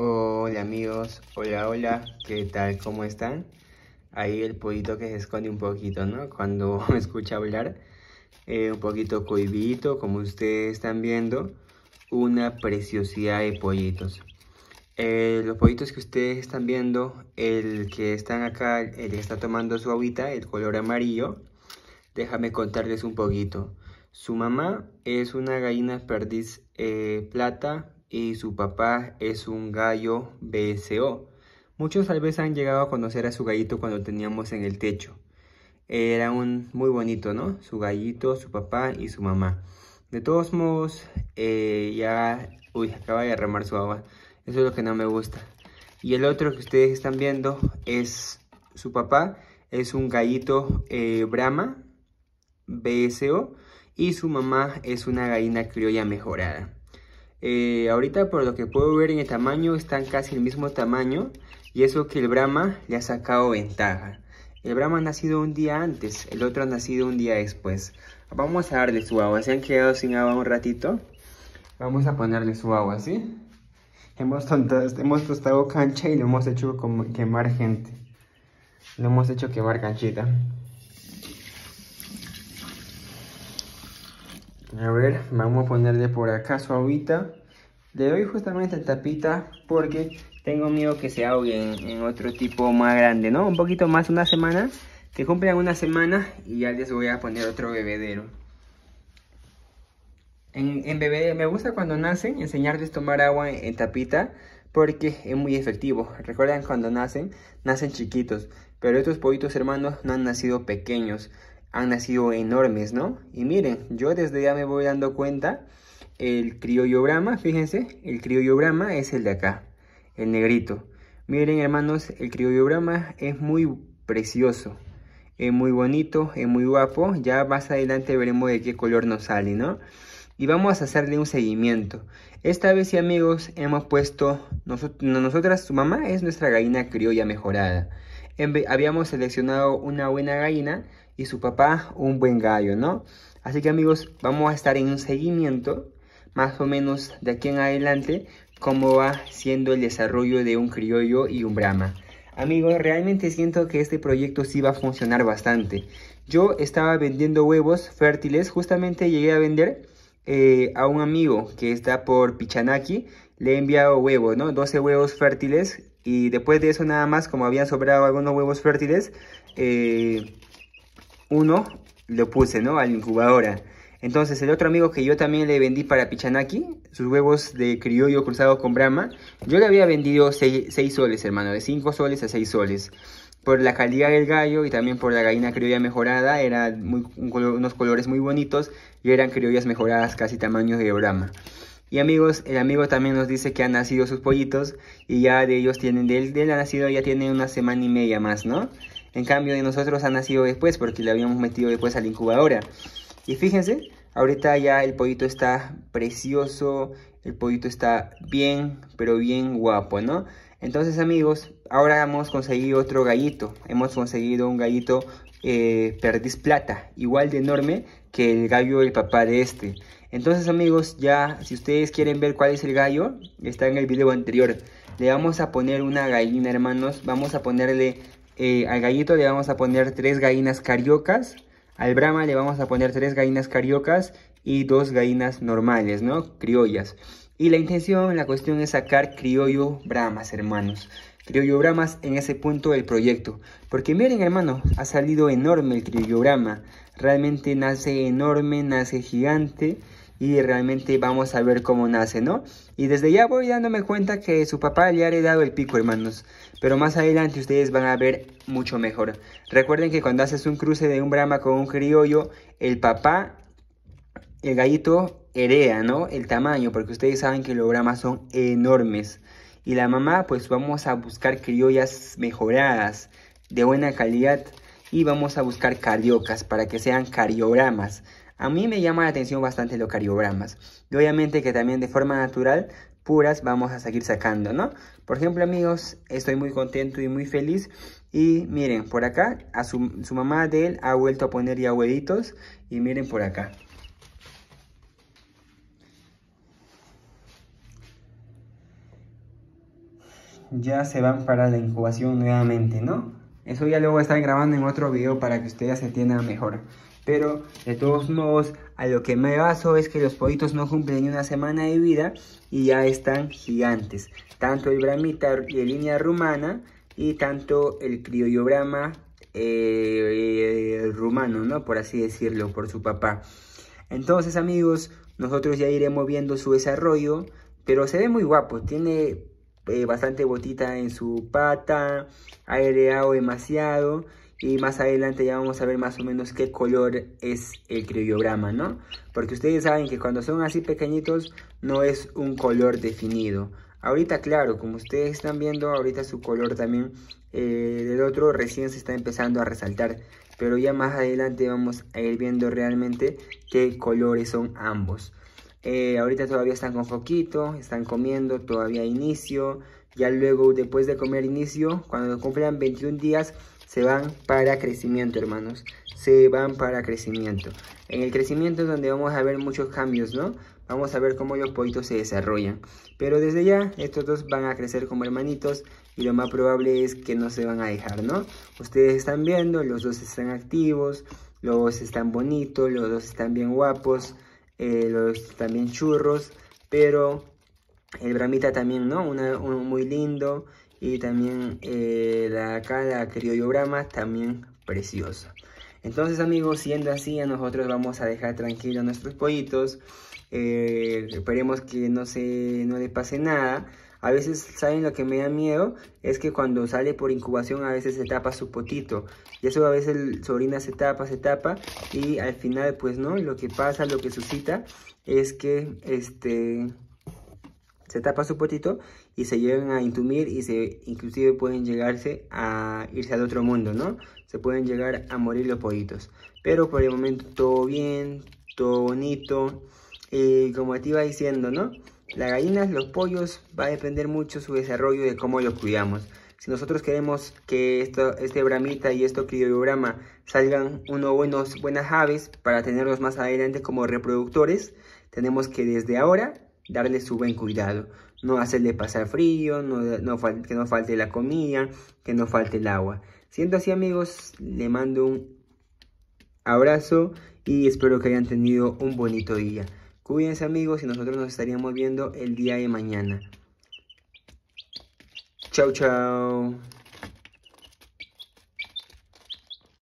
Hola amigos, hola hola, ¿qué tal? ¿Cómo están? Ahí el pollito que se esconde un poquito, ¿no? Cuando escucha hablar, eh, un poquito cohibito, como ustedes están viendo, una preciosidad de pollitos. Eh, los pollitos que ustedes están viendo, el que están acá, el que está tomando su agüita, el color amarillo, déjame contarles un poquito. Su mamá es una gallina perdiz eh, plata y su papá es un gallo BSO. Muchos tal vez han llegado a conocer a su gallito cuando teníamos en el techo. Era un muy bonito, ¿no? Su gallito, su papá y su mamá. De todos modos, eh, ya... Uy, acaba de derramar su agua. Eso es lo que no me gusta. Y el otro que ustedes están viendo es su papá. Es un gallito eh, Brahma, BSO. Y su mamá es una gallina criolla mejorada. Eh, ahorita por lo que puedo ver en el tamaño están casi el mismo tamaño y eso que el Brahma le ha sacado ventaja. El Brahma ha nacido un día antes, el otro ha nacido un día después. Vamos a darle su agua, se han quedado sin agua un ratito. Vamos a ponerle su agua, ¿sí? Hemos, hemos tostado cancha y lo hemos hecho quemar gente. Lo hemos hecho quemar canchita. A ver, vamos a ponerle por acá ahorita. Le doy justamente tapita porque tengo miedo que se ahogue en otro tipo más grande, ¿no? Un poquito más, una semana. Que cumplan una semana y ya les voy a poner otro bebedero. En, bebedero, me gusta cuando nacen enseñarles a tomar agua en, tapita porque es muy efectivo. Recuerdan cuando nacen, nacen chiquitos, pero estos pollitos hermanos no han nacido pequeños han nacido enormes, ¿no? Y miren, yo desde ya me voy dando cuenta, el criollo fíjense, el criollo es el de acá, el negrito. Miren hermanos, el criollo es muy precioso, es muy bonito, es muy guapo. Ya más adelante veremos de qué color nos sale, ¿no? Y vamos a hacerle un seguimiento. Esta vez, amigos, hemos puesto... nosotras, su mamá es nuestra gallina criolla mejorada. habíamos seleccionado una buena gallina y su papá un buen gallo, ¿no? Así que amigos, vamos a estar en un seguimiento más o menos de aquí en adelante cómo va siendo el desarrollo de un criollo y un brama. Amigos, realmente siento que este proyecto sí va a funcionar bastante. Yo estaba vendiendo huevos fértiles, justamente llegué a vender eh, a un amigo que está por Pichanaki, le he enviado huevos, ¿no? 12 huevos fértiles y después de eso nada más, como habían sobrado algunos huevos fértiles, eh, uno lo puse, ¿no? A la incubadora. Entonces el otro amigo que yo también le vendí para Pichanaki, sus huevos de criollo cruzado con Brahma, yo le había vendido 6 soles, hermano, de 5 soles a 6 soles. Por la calidad del gallo y también por la gallina criolla mejorada, eran unos colores muy bonitos y eran criollas mejoradas casi tamaño de Brahma. Y amigos, el amigo también nos dice que han nacido sus pollitos y ya de ellos tienen, de él, de él ha nacido ya tiene una semana y media más, ¿no? En cambio de nosotros ha nacido después porque le habíamos metido después a la incubadora. Y fíjense, ahorita ya el pollito está precioso, el pollito está bien, pero bien guapo, ¿no? Entonces amigos, ahora hemos conseguido otro gallito. Hemos conseguido un gallito eh, perdiz plata, igual de enorme que el gallo del papá de este. Entonces amigos, ya si ustedes quieren ver cuál es el gallo, está en el video anterior. Le vamos a poner una gallina hermanos, vamos a ponerle eh, al gallito le vamos a poner tres gallinas cariocas, al brahma le vamos a poner tres gallinas cariocas y dos gallinas normales, ¿no? Criollas. Y la intención, la cuestión es sacar criollo brahma hermanos. Criollo bramas en ese punto del proyecto. Porque miren, hermano, ha salido enorme el criollo brama Realmente nace enorme, nace gigante y realmente vamos a ver cómo nace, ¿no? Y desde ya voy dándome cuenta que su papá le ha heredado el pico, hermanos. Pero más adelante ustedes van a ver mucho mejor. Recuerden que cuando haces un cruce de un brama con un criollo, el papá, el gallito hereda, ¿no? El tamaño, porque ustedes saben que los bramas son enormes. Y la mamá, pues vamos a buscar criollas mejoradas, de buena calidad. Y vamos a buscar cariocas para que sean cariogramas. A mí me llama la atención bastante los cariogramas. Y obviamente que también de forma natural, puras, vamos a seguir sacando, ¿no? Por ejemplo, amigos, estoy muy contento y muy feliz. Y miren, por acá, a su, mamá de él ha vuelto a poner ya huevitos. Y miren por acá. Ya se van para la incubación nuevamente, ¿no? Eso ya luego estar grabando en otro video para que ustedes se entiendan mejor. Pero de todos modos, a lo que me baso es que los pollitos no cumplen ni una semana de vida y ya están gigantes. Tanto el bramita de línea rumana y tanto el criollo brama eh, rumano, ¿no? Por así decirlo, por su papá. Entonces, amigos, nosotros ya iremos viendo su desarrollo, pero se ve muy guapo. Tiene eh, bastante botita en su pata, ha aireado demasiado y más adelante ya vamos a ver más o menos qué color es el criograma, ¿no? Porque ustedes saben que cuando son así pequeñitos no es un color definido. Ahorita, claro, como ustedes están viendo, ahorita su color también eh, del otro recién se está empezando a resaltar. Pero ya más adelante vamos a ir viendo realmente qué colores son ambos. Eh, ahorita todavía están con foquito, están comiendo, todavía inicio. Ya luego, después de comer inicio, cuando cumplan 21 días, se van para crecimiento, hermanos. Se van para crecimiento. En el crecimiento es donde vamos a ver muchos cambios, ¿no? Vamos a ver cómo los pollitos se desarrollan. Pero desde ya, estos dos van a crecer como hermanitos y lo más probable es que no se van a dejar, ¿no? Ustedes están viendo, los dos están activos, los dos están bonitos, los dos están bien guapos, eh, los dos están bien churros, pero el Bramita también, ¿no? Uno muy lindo y también eh, la acá la criollograma también preciosa. Entonces amigos, siendo así, a nosotros vamos a dejar tranquilos nuestros pollitos. Eh, esperemos que no, se, no le pase nada. A veces, ¿saben lo que me da miedo? Es que cuando sale por incubación a veces se tapa su potito. Y eso a veces su orina se tapa, se tapa. Y al final, pues no, lo que pasa, lo que suscita es que este se tapa su potito y se llegan a intumir y se inclusive pueden llegarse a irse al otro mundo, ¿no? Se pueden llegar a morir los pollitos. Pero por el momento todo bien, todo bonito. Y como te iba diciendo, ¿no? Las gallinas, los pollos, va a depender mucho su desarrollo de cómo los cuidamos. Si nosotros queremos que esto, este bramita y esto criobrama salgan unos buenos, buenas aves para tenerlos más adelante como reproductores, tenemos que desde ahora darle su buen cuidado, no hacerle pasar frío, no, que no falte la comida, que no falte el agua. Siendo así amigos, le mando un abrazo y espero que hayan tenido un bonito día. Cuídense amigos y nosotros nos estaríamos viendo el día de mañana. Chao, chao.